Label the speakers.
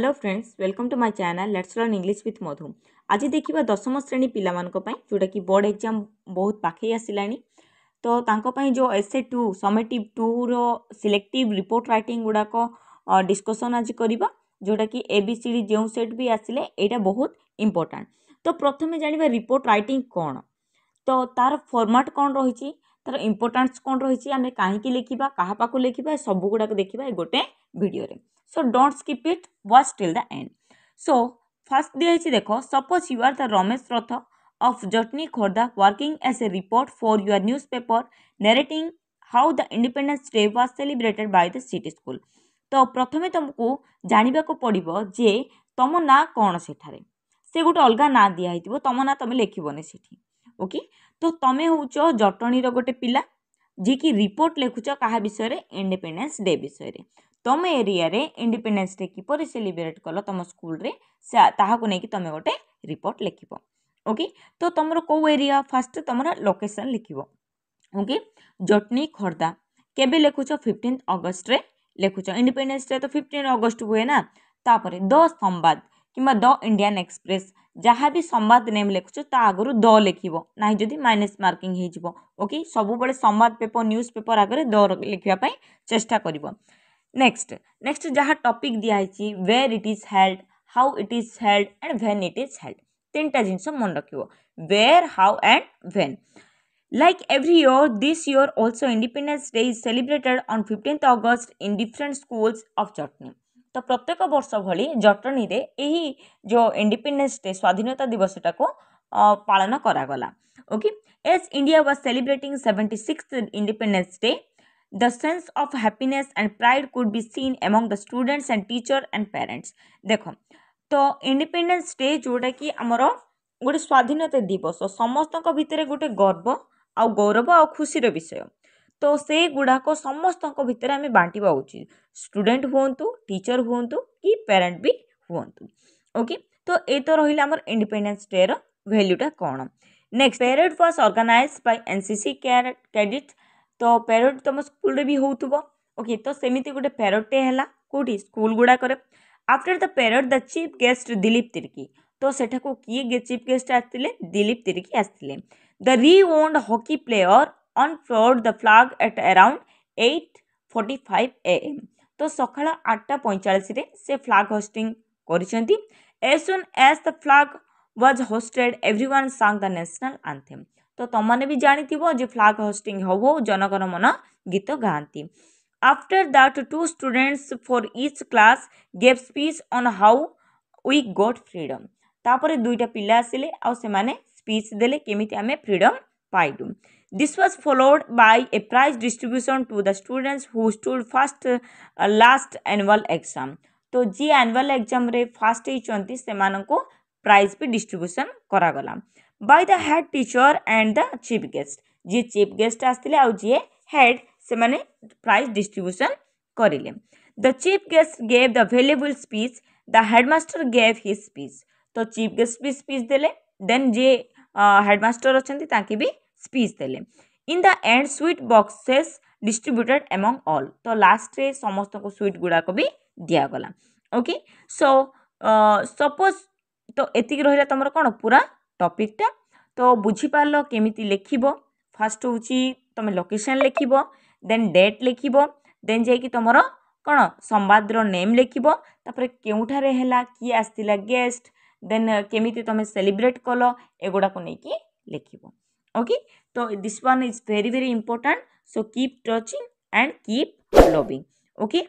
Speaker 1: Hello friends welcome to my channel let's learn English with Madhu আজ দেখিবা দশম শ্রেণী পিলাମାନଙ୍କ ପାଇଁ ଯେଉଁଟାକି ବୋର୍ଡ଼ ଏକ୍ଜାମ୍ ବହୁତ ପାଖେଇ ଆସିଲାଣି ତ ତାଙ୍କ ପାଇଁ ଯେଉଁ ଏସ୍ଏ ଟୁ ସମେଟିଭ୍ ଟୁର ସିଲେକ୍ଟିଭ୍ ରିପୋର୍ଟ ରାଇଟିଂ ଗୁଡ଼ାକ ଡିସ୍କସନ୍ ଆଜି କରିବା ଯେଉଁଟାକି ଏ ବି ସି ଡି ଯେଉଁ ସେଟ୍ ବି ଆସିଲେ ଏଇଟା ବହୁତ ଇମ୍ପୋର୍ଟାଣ୍ଟ ତ ପ୍ରଥମେ ଜାଣିବା ରିପୋର୍ଟ ରାଇଟିଂ କ'ଣ ତ ତା'ର ଫର୍ମାଟ୍ କ'ଣ ରହିଛି ତା'ର ଇମ୍ପୋର୍ଟାନ୍ସ କ'ଣ ରହିଛି ଆମେ କାହିଁକି ଲେଖିବା କାହା ପାଖକୁ ଲେଖିବା ସବୁଗୁଡ଼ାକ ଦେଖିବା ଏ ଗୋଟେ ଭିଡ଼ିଓରେ so don't skip it watch till the end so first ଦିଆହେଇଛି ଦେଖ suppose you are the Ramesh Rath of Jatni Khordha working as a report for your newspaper narrating how the Independence Day was celebrated by the city school ତ ପ୍ରଥମେ ତୁମକୁ ଜାଣିବାକୁ ପଡ଼ିବ ଯେ ତୁମ ନାଁ କ'ଣ ସେଠାରେ ସେ ଗୋଟେ ଅଲଗା ନାଁ ଦିଆହେଇଥିବ ତୁମ ନାଁ ତୁମେ ଲେଖିବନି ସେଠି ଓକେ ତ ତୁମେ ହେଉଛ ଜଟଣୀର ଗୋଟେ ପିଲା जिकि रिपोर्ट लिखुच क्या विषय में इंडिपेंडेंस डे विषय तुम एरिया इंडिपेडेन्स डे किपर सेलिब्रेट कल तुम स्कूल नहीं कि तुम गोटे रिपोर्ट लिख ओके तो तुम कौ एरिया फास्ट तुम लोकेशन लिख ओके जटनी खोर्धा केवे लिखुच फिफ्टन्थ अगस्ट लिखुच इंडिपेडेन्स डे तो फिफ्टन अगस्ट हुए ना तापर द संवाद କିମ୍ବା ଦ ଇଣ୍ଡିଆନ୍ ଏକ୍ସପ୍ରେସ୍ ଯାହା ବି ସମ୍ବାଦ ନେମ୍ ଲେଖୁଛ ତା ଆଗରୁ ଦ ଲେଖିବ ନାହିଁ ଯଦି ମାଇନସ୍ ମାର୍କିଂ ହେଇଯିବ ଓକେ ସବୁବେଳେ ସମ୍ବାଦ ପେପର୍ ନ୍ୟୁଜ୍ ପେପର୍ ଆଗରେ ଦ ଲେଖିବା ପାଇଁ ଚେଷ୍ଟା କରିବ ନେକ୍ସଟ ନେକ୍ସଟ ଯାହା ଟପିକ୍ ଦିଆହେଇଛି where it is held how it is held and when it is held ତିନିଟା ଜିନିଷ ମନେ ରଖିବ where how and when Like every year, this year also Independence Day is celebrated on 15th August in different schools of Chutney. ତ ପ୍ରତ୍ୟେକ ବର୍ଷ ଭଳି ଜଟଣୀରେ ଏହି ଯେଉଁ ଇଣ୍ଡିପେଣ୍ଡେନ୍ସ ଡେ ସ୍ୱାଧୀନତା ଦିବସଟାକୁ ପାଳନ କରାଗଲା okay as India was celebrating seventy six Independence Day the sense of happiness and pride could be seen among the students and teacher and parents ଦେଖ ତ ଇଣ୍ଡିପେଣ୍ଡେନ୍ସ ଡେ ଯେଉଁଟାକି ଆମର ଗୋଟେ ସ୍ୱାଧୀନତା ଦିବସ ସମସ୍ତଙ୍କ ଭିତରେ ଗୋଟେ ଗର୍ବ ଆଉ ଗୌରବ ଆଉ ଖୁସିର ବିଷୟ ତ ସେଗୁଡ଼ାକ ସମସ୍ତଙ୍କ ଭିତରେ ଆମେ ବାଣ୍ଟିବା ଉଚିତ ଷ୍ଟୁଡ଼େଣ୍ଟ ହୁଅନ୍ତୁ ଟିଚର୍ ହୁଅନ୍ତୁ କି ପ୍ୟାରେଣ୍ଟ ବି ହୁଅନ୍ତୁ ଓକେ ତ ଏ ତ ରହିଲା ଆମର ଇଣ୍ଡିପେଣ୍ଡେନ୍ସ ଡେର ଭ୍ୟାଲ୍ୟୁଟା କ'ଣ next parade was organise by N C C cadet ତ ପ୍ୟାରେଡ଼ ତୁମ ସ୍କୁଲରେ ବି ହେଉଥିବ ଓକେ ତ ସେମିତି ଗୋଟେ ପ୍ୟାରେଡ଼ଟେ ହେଲା କେଉଁଠି ସ୍କୁଲ ଗୁଡ଼ାକରେ after the parade the chief guest Dilip Tirkey ତ ସେଠାକୁ କିଏ ଚିଫ୍ ଗେଷ୍ଟ ଆସିଥିଲେ ଦିଲୀପ ତିର୍କି ଆସିଥିଲେ the renowned hockey player on float the flag at around 8:45 am তো সকাল 8:45 রে সে ফ্ল্যাগ হোস্টিং করিছেন্তি as soon as the flag was hosted everyone sang the national anthem তো তোমানে বি জানিথিব যে ফ্ল্যাগ হোস্টিং হব জনগণ মন গীত গাঁতি after that two students for each class gave speech on how we got freedom তারপরে দুইটা পিলা আসলে আউ সেমানে স্পিচ দেলে কেমিতি আমি ফ্রিডম পাইলু This was followed by a prize distribution to the students who stood first uh, last annual exam. तो जी एनुअल एग्जाम रे फास्ट होती से प्राइज भी डिस्ट्रीब्यूशन करागला by the head teacher and the chief guest जी chief guest आसते आ जी हेड से मैंने प्राइज डिस्ट्रीब्यूशन करें the chief guest gave the valuable speech the headmaster gave his speech तो चीफ गेस्ट भी स्पीच देले देन जी हेडमास्टर अच्छा भी ସ୍ପିଚ୍ ଦେଲେ in the end sweet boxes distributed among all ତ ଲାଷ୍ଟରେ ସମସ୍ତଙ୍କୁ ସୁଇଟ୍ ଗୁଡ଼ାକ ବି ଦିଆଗଲା ଓକେ ସୋ ସପୋଜ୍ ତ ଏତିକି ରହିଲା ତୁମର କ'ଣ ପୁରା ଟପିକ୍ଟା ତ ବୁଝିପାରିଲ କେମିତି ଲେଖିବ ଫାର୍ଷ୍ଟ ହେଉଛି ତୁମେ ଲୋକେସନ୍ ଲେଖିବ ଦେନ୍ ଡେଟ୍ ଲେଖିବ ଦେନ୍ ଯାଇକି ତୁମର କ'ଣ ସମ୍ବାଦର ନେମ୍ ଲେଖିବ ତାପରେ କେଉଁଠାରେ ହେଲା କିଏ ଆସିଥିଲା ଗେଷ୍ଟ ଦେନ୍ କେମିତି ତୁମେ ସେଲିବ୍ରେଟ୍ କଲ ଏଗୁଡ଼ାକୁ ନେଇକି ଲେଖିବ okay so this one is very very important so keep touching and keep loving okay